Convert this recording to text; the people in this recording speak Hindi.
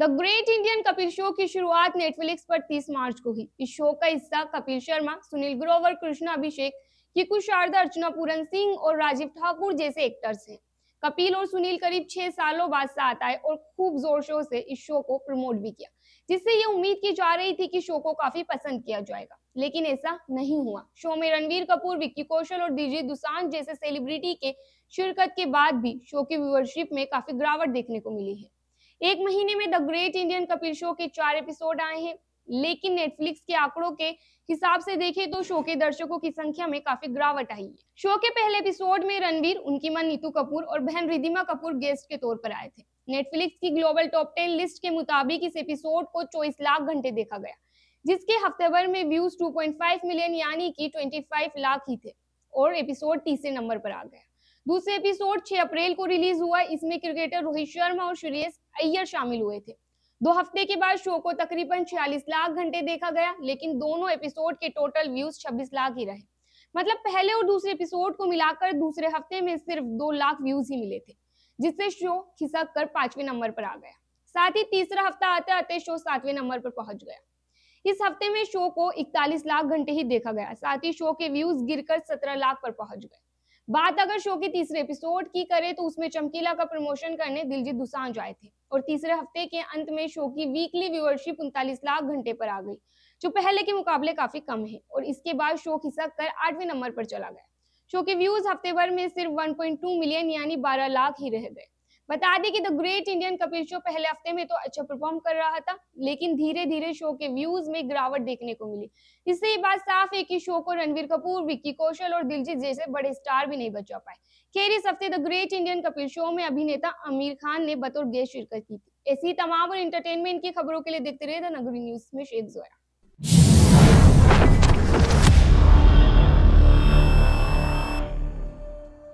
the great Indian Kapil show की शुरुआत नेटफ्लिक्स पर 30 मार्च को हुई इस शो का हिस्सा कपिल शर्मा सुनील ग्रोवर कृष्णा अभिषेक किकु शारदा अर्चना पूरन सिंह और राजीव ठाकुर जैसे एक्टर्स हैं कपिल और सुनील करीब छह सालों बाद साथ आए और खूब जोर शोर से इस शो को प्रमोट भी किया जिससे ये उम्मीद की जा रही थी कि शो को काफी पसंद किया जाएगा लेकिन ऐसा नहीं हुआ शो में रणवीर कपूर विक्की कौशल और दिजी दुसान जैसे सेलिब्रिटी के शिरकत के बाद भी शो की व्यूअरशिप में काफी गिरावट देखने को मिली है एक महीने में the great Indian Kapil show के चार एपिसोड आए हैं लेकिन नेटफ्लिक्स के आंकड़ों के हिसाब से देखें तो शो के दर्शकों की संख्या में काफी गिरावट आई है शो के पहले एपिसोड में रणवीर उनकी मां नीतू कपूर और बहन रिधिमा कपूर गेस्ट के तौर पर आए थे नेटफ्लिक्स की ग्लोबल टॉप टेन लिस्ट के मुताबिक इस एपिसोड को चौबीस लाख घंटे देखा गया जिसके हफ्ते भर में व्यूज 2.5 मिलियन यानी कि 25 लाख ही थे और एपिसोड तीसरे नंबर पर आ गया दूसरे एपिसोड 6 अप्रैल को रिलीज हुआ इसमें क्रिकेटर रोहित शर्मा और सुरेश अय्यर शामिल हुए थे दो हफ्ते के बाद शो को तकरीबन 46 लाख घंटे देखा गया लेकिन दोनों एपिसोड के टोटल व्यूज 26 लाख ही रहे मतलब पहले और दूसरे एपिसोड को मिलाकर दूसरे हफ्ते में सिर्फ दो लाख व्यूज ही मिले थे जिससे शो खिसक कर पांचवें नंबर पर आ गया साथ ही तीसरा हफ्ता आते आते शो सातवें नंबर पर पहुंच गया इस हफ्ते में शो को 41 लाख घंटे ही देखा गया साथ ही शो के व्यूज गिरकर 17 लाख पर पहुंच गए बात अगर शो के तीसरे एपिसोड की करें तो उसमें चमकीला का प्रमोशन करने दिलजीत दुसांझ आए थे और तीसरे हफ्ते के अंत में शो की वीकली व्यूअरशिप उनतालीस लाख घंटे पर आ गई जो पहले के मुकाबले काफी कम है और इसके बाद शो खिसक कर आठवें नंबर पर चला गया शो के व्यूज हफ्ते भर में सिर्फ 1.2 मिलियन यानी 12 लाख ही रह गए बता दें कि the great Indian Kapil show पहले हफ्ते में तो अच्छा परफॉर्म कर रहा था लेकिन धीरे धीरे शो के व्यूज में गिरावट देखने को मिली इससे ये बात साफ है कि शो को रणवीर कपूर विक्की कौशल और दिलजीत जैसे बड़े स्टार भी नहीं बचा पाए खेर इस हफ्ते the great Indian Kapil show में अभिनेता आमिर खान ने बतौर गेस्ट शिरकत की थी ऐसी तमाम और इंटरटेनमेंट की खबरों के लिए देखते रहे द नगरी न्यूज में शेख जोया